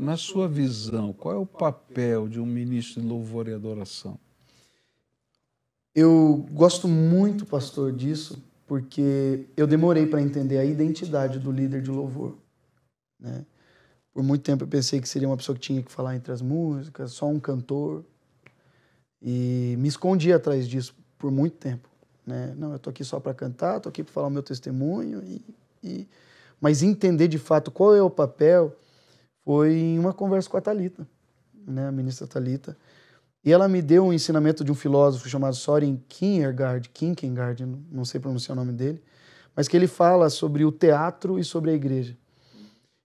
na sua visão, qual é o papel de um ministro de louvor e adoração? Eu gosto muito, pastor, disso, porque eu demorei para entender a identidade do líder de louvor. Né? Por muito tempo eu pensei que seria uma pessoa que tinha que falar entre as músicas, só um cantor. E me escondi atrás disso por muito tempo. Né? Não, eu tô aqui só para cantar, tô aqui para falar o meu testemunho. E, e... Mas entender de fato qual é o papel foi em uma conversa com a Talita, né, a ministra Talita. E ela me deu um ensinamento de um filósofo chamado Soren Kierkegaard, Kierkegaard, não sei pronunciar o nome dele, mas que ele fala sobre o teatro e sobre a igreja.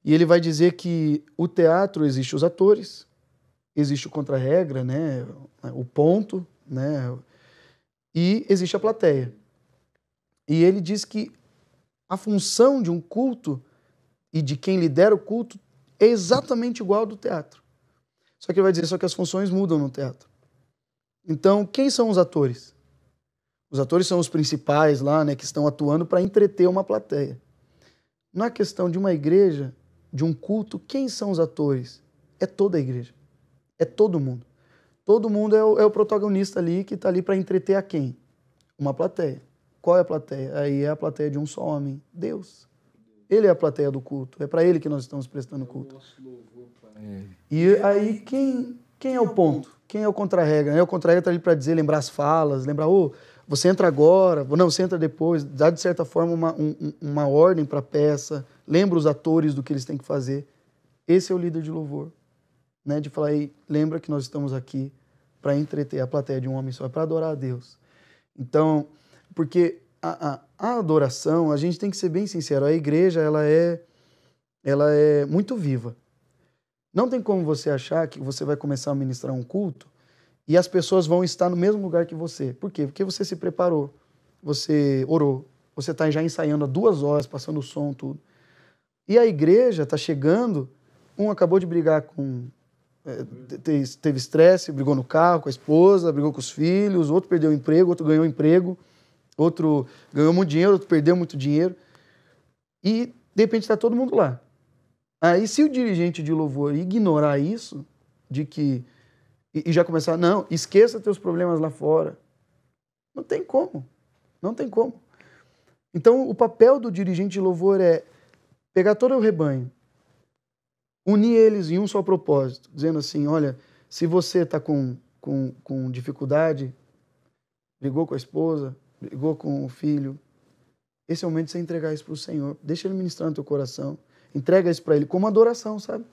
E ele vai dizer que o teatro existe os atores, existe o contra-regra, né, o ponto, né, e existe a plateia. E ele diz que a função de um culto e de quem lidera o culto é exatamente igual ao do teatro. Só que ele vai dizer só que as funções mudam no teatro. Então, quem são os atores? Os atores são os principais lá, né, que estão atuando para entreter uma plateia. Na questão de uma igreja, de um culto, quem são os atores? É toda a igreja. É todo mundo. Todo mundo é o, é o protagonista ali que está ali para entreter a quem? Uma plateia. Qual é a plateia? Aí é a plateia de um só homem, Deus. Ele é a plateia do culto. É para ele que nós estamos prestando culto. E aí, quem, quem é o ponto? Quem é o contra-regra? O contra-regra está ali para dizer, lembrar as falas, lembrar, oh, você entra agora, não, você entra depois, dá de certa forma uma, um, uma ordem para a peça, lembra os atores do que eles têm que fazer. Esse é o líder de louvor, né? De falar, Ei, lembra que nós estamos aqui para entreter a plateia de um homem só, é para adorar a Deus. Então, porque a, a, adoração, a gente tem que ser bem sincero, a igreja ela é, ela é muito viva. Não tem como você achar que você vai começar a ministrar um culto e as pessoas vão estar no mesmo lugar que você. Por quê? Porque você se preparou, você orou, você está já ensaiando há duas horas, passando o som, tudo. E a igreja está chegando, um acabou de brigar com é, teve estresse, brigou no carro com a esposa, brigou com os filhos, outro perdeu o emprego, outro ganhou o emprego outro ganhou muito dinheiro, outro perdeu muito dinheiro. E, de repente, está todo mundo lá. Aí, se o dirigente de louvor ignorar isso, de que. E, e já começar, não, esqueça teus problemas lá fora. Não tem como. Não tem como. Então, o papel do dirigente de louvor é pegar todo o rebanho, unir eles em um só propósito, dizendo assim: olha, se você está com, com, com dificuldade, brigou com a esposa, brigou com o filho. Esse é o momento de você entregar isso para o Senhor. Deixa Ele ministrar no teu coração. Entrega isso para Ele como adoração, sabe?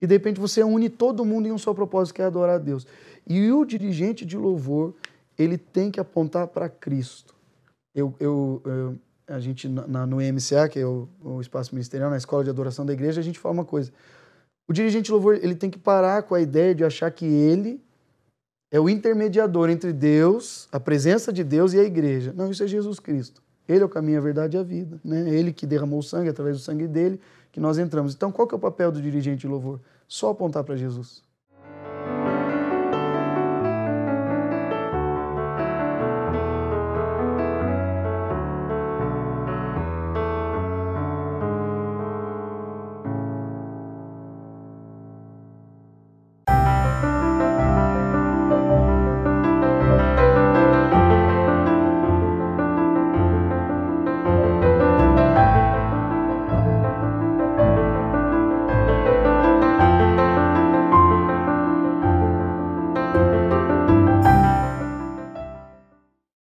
E de repente você une todo mundo em um só propósito, que é adorar a Deus. E o dirigente de louvor, ele tem que apontar para Cristo. Eu, eu, eu, a gente, na, no MCA, que é o, o espaço ministerial, na escola de adoração da igreja, a gente fala uma coisa. O dirigente de louvor, ele tem que parar com a ideia de achar que ele é o intermediador entre Deus, a presença de Deus e a igreja. Não, isso é Jesus Cristo. Ele é o caminho, a verdade e a vida. Né? Ele que derramou o sangue, através do sangue dele, que nós entramos. Então, qual que é o papel do dirigente de louvor? Só apontar para Jesus.